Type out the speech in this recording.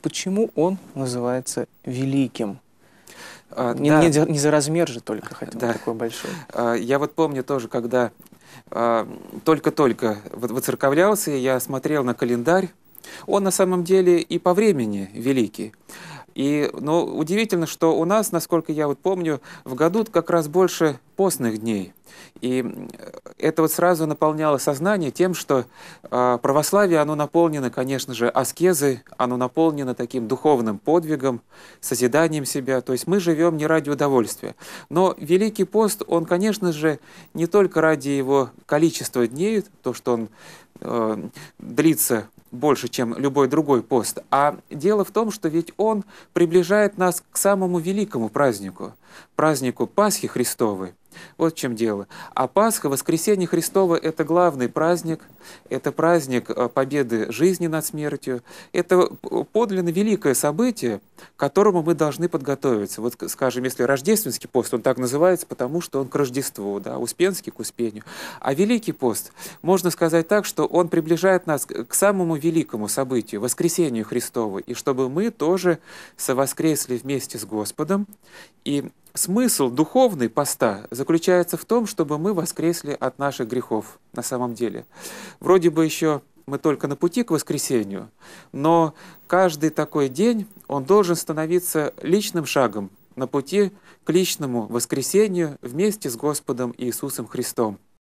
почему он называется великим? А, не, да. не, не за размер же только, хотя да. такой большой. А, я вот помню тоже, когда а, только-только выцерковлялся, я смотрел на календарь. Он на самом деле и по времени великий. И ну, удивительно, что у нас, насколько я вот помню, в году как раз больше постных дней. И это вот сразу наполняло сознание тем, что э, православие, оно наполнено, конечно же, аскезой, оно наполнено таким духовным подвигом, созиданием себя. То есть мы живем не ради удовольствия. Но Великий пост, он, конечно же, не только ради его количества дней, то, что он э, длится больше, чем любой другой пост, а дело в том, что ведь он приближает нас к самому великому празднику, празднику Пасхи Христовой, вот в чем дело. А Пасха, Воскресенье Христово – это главный праздник, это праздник э, победы жизни над смертью, это э, подлинно великое событие, к которому мы должны подготовиться. Вот, скажем, если рождественский пост, он так называется, потому что он к Рождеству, да, Успенский к Успению. А Великий пост, можно сказать так, что он приближает нас к самому великому событию – воскресению Христову, и чтобы мы тоже совоскресли вместе с Господом и Смысл духовный поста заключается в том, чтобы мы воскресли от наших грехов на самом деле. Вроде бы еще мы только на пути к воскресению, но каждый такой день он должен становиться личным шагом на пути к личному воскресению вместе с Господом Иисусом Христом.